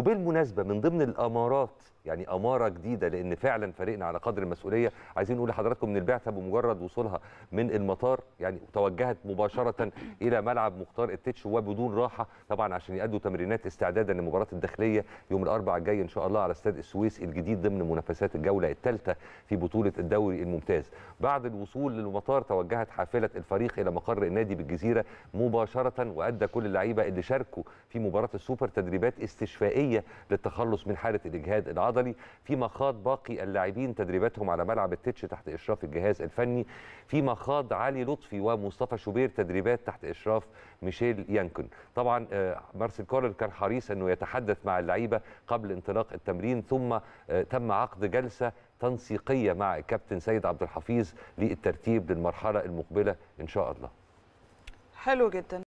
وبالمناسبة من ضمن الأمارات يعني أمارة جديدة لأن فعلا فريقنا على قدر المسؤولية عايزين نقول لحضراتكم إن البعثة بمجرد وصولها من المطار يعني توجهت مباشرة إلى ملعب مختار التتش وبدون راحة طبعا عشان يأدوا تمرينات استعدادا لمباراة الداخلية يوم الأربعاء الجاي إن شاء الله على استاد السويس الجديد ضمن منافسات الجولة الثالثة في بطولة الدوري الممتاز بعد الوصول للمطار توجهت حافلة الفريق إلى مقر النادي بالجزيرة مباشرة وأدى كل اللعيبة اللي شاركوا في مباراة السوبر تدريبات استشفائية الاساسيه للتخلص من حاله الاجهاد العضلي فيما خاض باقي اللاعبين تدريباتهم على ملعب التتش تحت اشراف الجهاز الفني فيما خاض علي لطفي ومصطفى شوبير تدريبات تحت اشراف ميشيل يانكن طبعا آه، مارسيل كولر كان حريص انه يتحدث مع اللعيبه قبل انطلاق التمرين ثم آه، تم عقد جلسه تنسيقيه مع الكابتن سيد عبد الحفيظ للترتيب للمرحله المقبله ان شاء الله حلو جدا